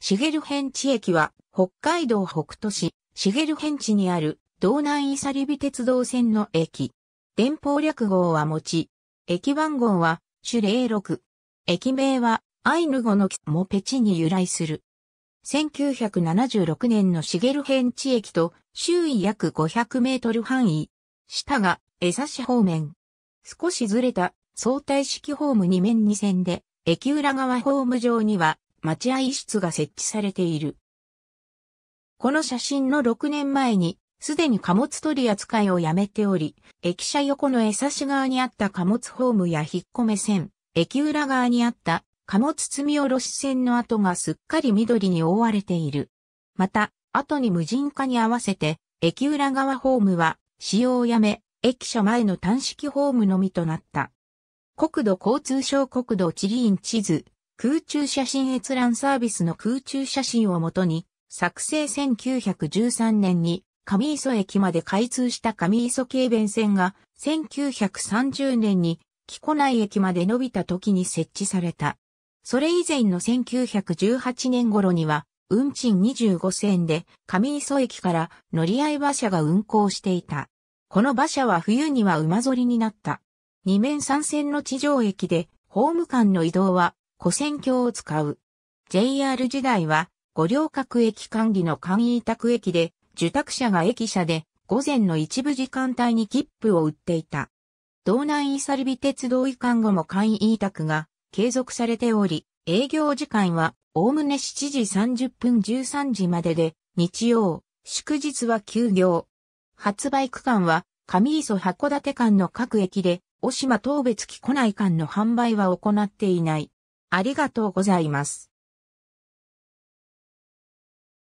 シゲルヘンチ駅は北海道北都市シゲルヘンチにある道南イサリビ鉄道線の駅。電報略号は持ち、駅番号は種06。駅名はアイヌ語のキモペチに由来する。1976年のシゲルヘンチ駅と周囲約500メートル範囲。下が江差市方面。少しずれた相対式ホーム2面2線で、駅裏側ホーム上には待合室が設置されている。この写真の6年前に、すでに貨物取り扱いをやめており、駅舎横の江差側にあった貨物ホームや引っ込め線、駅裏側にあった貨物積み下ろし線の跡がすっかり緑に覆われている。また、後に無人化に合わせて、駅裏側ホームは使用をやめ、駅舎前の単式ホームのみとなった。国土交通省国土地理院地図、空中写真閲覧サービスの空中写真をもとに、作成1913年に上磯駅まで開通した上磯軽便線が1930年に木古内駅まで伸びた時に設置された。それ以前の1918年頃には、運賃25円で上磯駅から乗り合い馬車が運行していた。この馬車は冬には馬ぞりになった。二面三線の地上駅で、ホーム間の移動は古戦橋を使う。JR 時代は、五稜郭駅管理の簡易委託駅で、受託者が駅舎で、午前の一部時間帯に切符を売っていた。道南イサリビ鉄道移管後も簡易委託が継続されており、営業時間はおおむね7時30分13時までで、日曜、祝日は休業。発売区間は上磯函館間の各駅で、大島東別木古内間の販売は行っていない。ありがとうございます。